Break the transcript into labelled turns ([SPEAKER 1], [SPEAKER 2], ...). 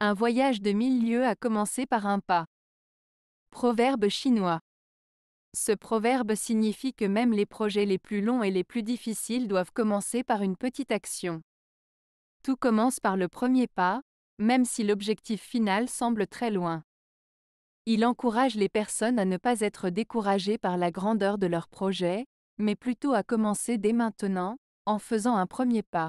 [SPEAKER 1] Un voyage de mille lieues a commencé par un pas. Proverbe chinois. Ce proverbe signifie que même les projets les plus longs et les plus difficiles doivent commencer par une petite action. Tout commence par le premier pas, même si l'objectif final semble très loin. Il encourage les personnes à ne pas être découragées par la grandeur de leur projet, mais plutôt à commencer dès maintenant, en faisant un premier pas.